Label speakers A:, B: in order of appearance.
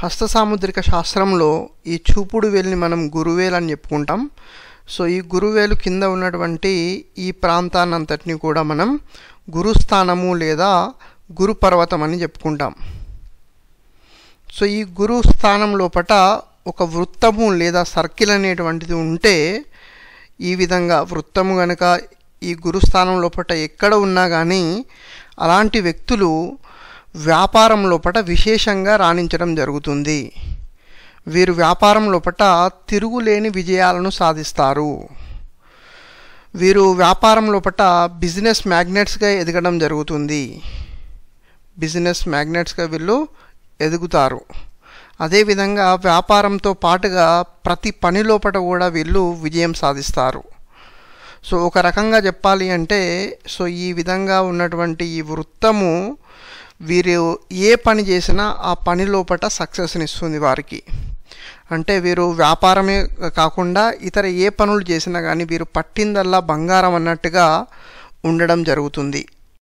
A: హస్త సాముద్రిక శాస్త్రంలో ఈ చూపుడు వేలిని మనం గురువేలు అని చెప్పుకుంటాం సో ఈ గురువేలు కింద ఉన్నటువంటి ఈ ప్రాంతాన్నంతటిని కూడా మనం గురుస్థానము లేదా గురు పర్వతం అని చెప్పుకుంటాం సో ఈ గురు స్థానం లోపట ఒక వృత్తము లేదా సర్కిల్ అనేటువంటిది ఉంటే ఈ విధంగా వృత్తము గనక ఈ గురుస్థానం లోపల ఎక్కడ ఉన్నా కానీ అలాంటి వ్యక్తులు వ్యాపారం లోపట విశేషంగా రాణించడం జరుగుతుంది వీరు వ్యాపారం లోపట తిరుగులేని విజయాలను సాధిస్తారు వీరు వ్యాపారం లోపట బిజినెస్ మ్యాగ్నెట్స్గా ఎదగడం జరుగుతుంది బిజినెస్ మ్యాగ్నెట్స్గా వీళ్ళు ఎదుగుతారు అదేవిధంగా వ్యాపారంతో పాటుగా ప్రతి పని లోపల కూడా వీళ్ళు విజయం సాధిస్తారు సో ఒక రకంగా చెప్పాలి అంటే సో ఈ విధంగా ఉన్నటువంటి ఈ వృత్తము వీరు ఏ పని చేసినా ఆ పని లోపల సక్సెస్ని ఇస్తుంది వారికి అంటే వీరు వ్యాపారమే కాకుండా ఇతర ఏ పనులు చేసినా కానీ వీరు పట్టిందల్లా బంగారం అన్నట్టుగా ఉండడం జరుగుతుంది